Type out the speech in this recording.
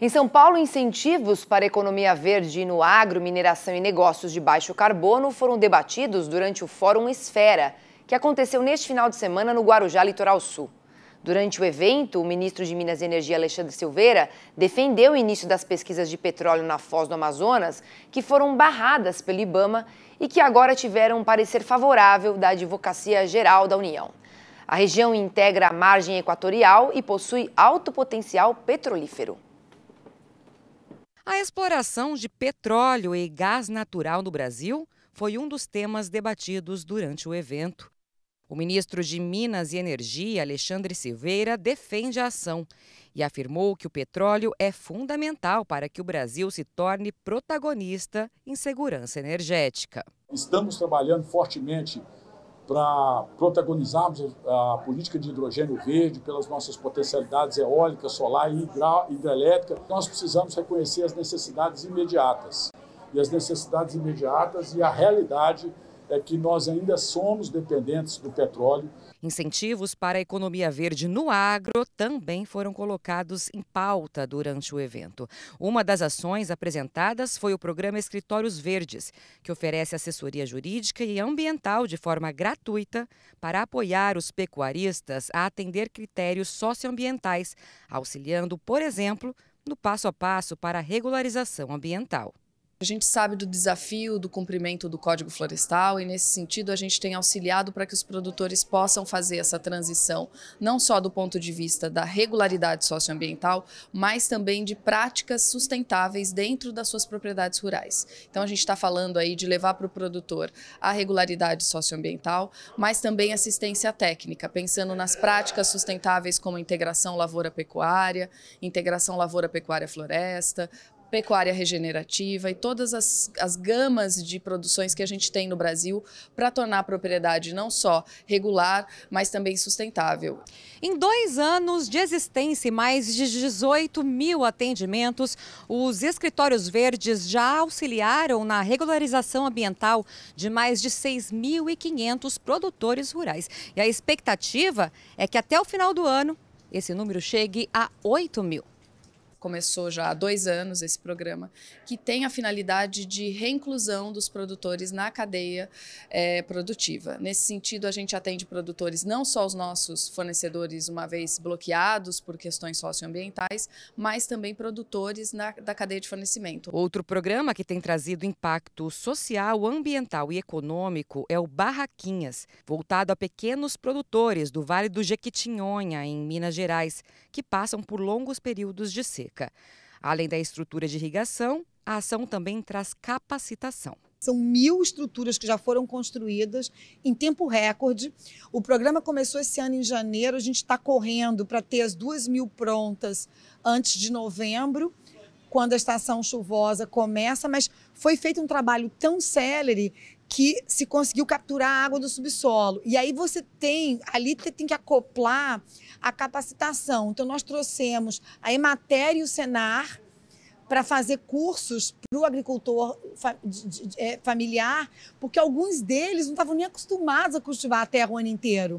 Em São Paulo, incentivos para a economia verde no agro, mineração e negócios de baixo carbono foram debatidos durante o Fórum Esfera, que aconteceu neste final de semana no Guarujá, Litoral Sul. Durante o evento, o ministro de Minas e Energia, Alexandre Silveira, defendeu o início das pesquisas de petróleo na Foz do Amazonas, que foram barradas pelo Ibama e que agora tiveram um parecer favorável da Advocacia Geral da União. A região integra a margem equatorial e possui alto potencial petrolífero. A exploração de petróleo e gás natural no Brasil foi um dos temas debatidos durante o evento. O ministro de Minas e Energia, Alexandre Silveira, defende a ação e afirmou que o petróleo é fundamental para que o Brasil se torne protagonista em segurança energética. Estamos trabalhando fortemente para protagonizarmos eh, a política de hidrogênio verde pelas nossas potencialidades eólica, solar e hidrelétrica, então nós precisamos reconhecer as necessidades imediatas. E as necessidades imediatas e a realidade é que nós ainda somos dependentes do petróleo. Incentivos para a economia verde no agro também foram colocados em pauta durante o evento. Uma das ações apresentadas foi o programa Escritórios Verdes, que oferece assessoria jurídica e ambiental de forma gratuita para apoiar os pecuaristas a atender critérios socioambientais, auxiliando, por exemplo, no passo a passo para a regularização ambiental. A gente sabe do desafio do cumprimento do Código Florestal e, nesse sentido, a gente tem auxiliado para que os produtores possam fazer essa transição, não só do ponto de vista da regularidade socioambiental, mas também de práticas sustentáveis dentro das suas propriedades rurais. Então, a gente está falando aí de levar para o produtor a regularidade socioambiental, mas também assistência técnica, pensando nas práticas sustentáveis como integração lavoura-pecuária, integração lavoura-pecuária-floresta, pecuária regenerativa e todas as, as gamas de produções que a gente tem no Brasil para tornar a propriedade não só regular, mas também sustentável. Em dois anos de existência e mais de 18 mil atendimentos, os escritórios verdes já auxiliaram na regularização ambiental de mais de 6.500 produtores rurais. E a expectativa é que até o final do ano esse número chegue a 8 mil começou já há dois anos esse programa, que tem a finalidade de reinclusão dos produtores na cadeia é, produtiva. Nesse sentido, a gente atende produtores não só os nossos fornecedores, uma vez bloqueados por questões socioambientais, mas também produtores na, da cadeia de fornecimento. Outro programa que tem trazido impacto social, ambiental e econômico é o Barraquinhas, voltado a pequenos produtores do Vale do Jequitinhonha, em Minas Gerais, que passam por longos períodos de seca seca. Além da estrutura de irrigação, a ação também traz capacitação. São mil estruturas que já foram construídas em tempo recorde. O programa começou esse ano em janeiro, a gente está correndo para ter as duas mil prontas antes de novembro, quando a estação chuvosa começa, mas foi feito um trabalho tão célere que se conseguiu capturar a água do subsolo. E aí você tem, ali você tem que acoplar a capacitação. Então, nós trouxemos a Emater e o Senar para fazer cursos para o agricultor é, familiar, porque alguns deles não estavam nem acostumados a cultivar a terra o ano inteiro.